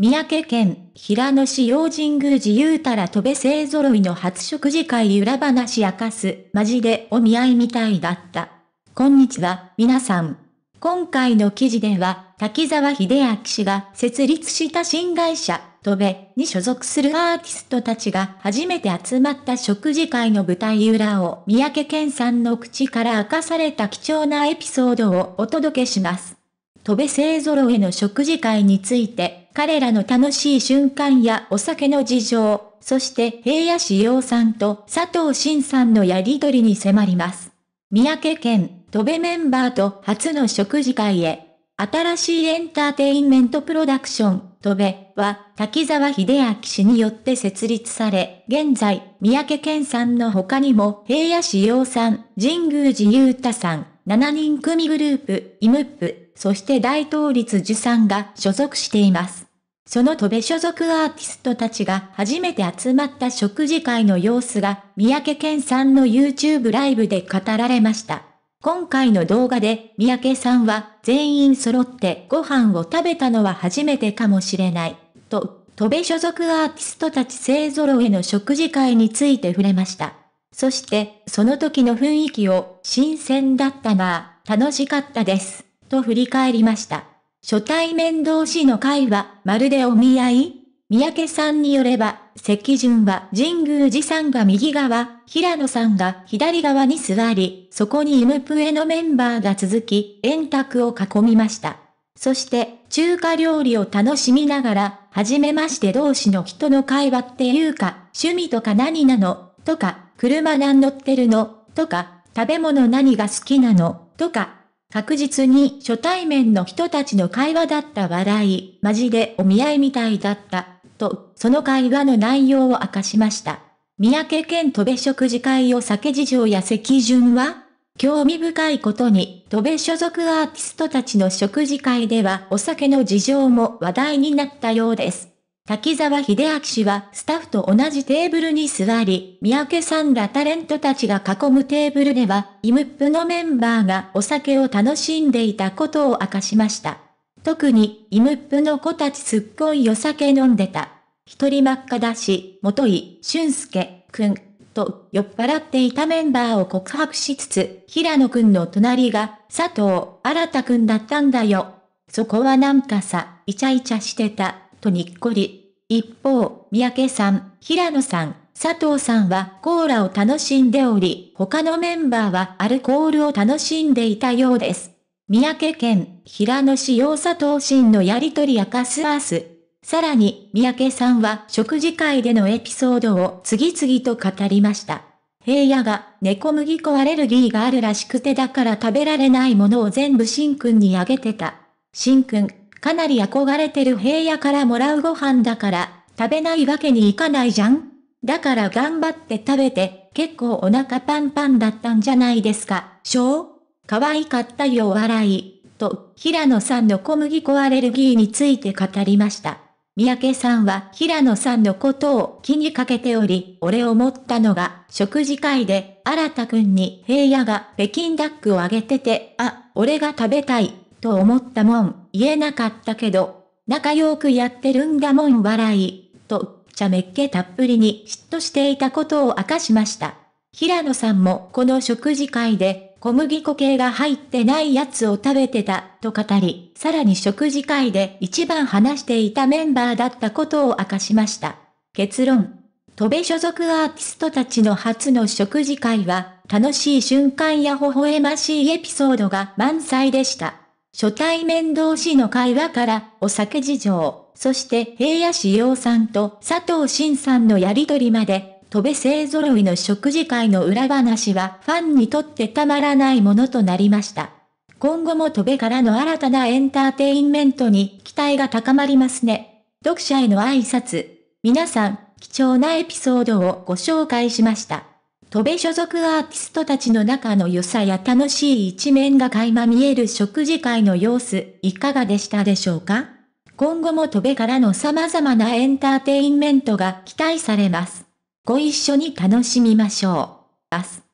三宅県平野市洋神宮寺ゆうたら戸部勢揃いの初食事会裏話明かす、マジでお見合いみたいだった。こんにちは、皆さん。今回の記事では、滝沢秀明氏が設立した新会社、戸部に所属するアーティストたちが初めて集まった食事会の舞台裏を三宅健さんの口から明かされた貴重なエピソードをお届けします。戸部勢揃いの食事会について、彼らの楽しい瞬間やお酒の事情、そして平野志陽さんと佐藤慎さんのやりとりに迫ります。三宅県、戸部メンバーと初の食事会へ。新しいエンターテインメントプロダクション、戸部は滝沢秀明氏によって設立され、現在、三宅健さんの他にも平野志陽さん、神宮寺雄太さん、7人組グループ、イムップ、そして大東立樹さんが所属しています。その戸部所属アーティストたちが初めて集まった食事会の様子が、三宅健さんの YouTube ライブで語られました。今回の動画で、三宅さんは、全員揃ってご飯を食べたのは初めてかもしれない、と、戸部所属アーティストたち勢揃えの食事会について触れました。そして、その時の雰囲気を、新鮮だったな、楽しかったです、と振り返りました。初対面同士の会話、まるでお見合い三宅さんによれば、席順は神宮寺さんが右側、平野さんが左側に座り、そこにイムプエのメンバーが続き、円卓を囲みました。そして、中華料理を楽しみながら、はじめまして同士の人の会話っていうか、趣味とか何なのとか、車何乗ってるのとか、食べ物何が好きなのとか、確実に初対面の人たちの会話だった笑い、マジでお見合いみたいだった、と、その会話の内容を明かしました。三宅県戸部食事会を酒事情や席順は興味深いことに、戸部所属アーティストたちの食事会ではお酒の事情も話題になったようです。滝沢秀明氏はスタッフと同じテーブルに座り、三宅さんらタレントたちが囲むテーブルでは、イムップのメンバーがお酒を楽しんでいたことを明かしました。特に、イムップの子たちすっごいお酒飲んでた。一人真っ赤だし、元井、俊介、くん、と酔っ払っていたメンバーを告白しつつ、平野くんの隣が、佐藤、新くんだったんだよ。そこはなんかさ、イチャイチャしてた。とにっこり。一方、三宅さん、平野さん、佐藤さんはコーラを楽しんでおり、他のメンバーはアルコールを楽しんでいたようです。三宅県、平野市用佐藤新のやりとりやカスアース。さらに、三宅さんは食事会でのエピソードを次々と語りました。平野が猫麦粉アレルギーがあるらしくてだから食べられないものを全部シンくんにあげてた。シンくん、かなり憧れてる平野からもらうご飯だから、食べないわけにいかないじゃんだから頑張って食べて、結構お腹パンパンだったんじゃないですか、しょう可愛かったよ笑い、と、平野さんの小麦粉アレルギーについて語りました。三宅さんは平野さんのことを気にかけており、俺思ったのが、食事会で、新くんに平野が北京ダックをあげてて、あ、俺が食べたい、と思ったもん、言えなかったけど、仲良くやってるんだもん笑い、と、ちゃめっけたっぷりに嫉妬していたことを明かしました。平野さんもこの食事会で、小麦粉系が入ってないやつを食べてた、と語り、さらに食事会で一番話していたメンバーだったことを明かしました。結論。戸部所属アーティストたちの初の食事会は、楽しい瞬間や微笑ましいエピソードが満載でした。初対面同士の会話から、お酒事情、そして平野志陽さんと佐藤慎さんのやりとりまで、戸部勢揃いの食事会の裏話はファンにとってたまらないものとなりました。今後も戸部からの新たなエンターテインメントに期待が高まりますね。読者への挨拶。皆さん、貴重なエピソードをご紹介しました。戸部所属アーティストたちの中の良さや楽しい一面が垣間見える食事会の様子、いかがでしたでしょうか今後も戸部からの様々なエンターテインメントが期待されます。ご一緒に楽しみましょう。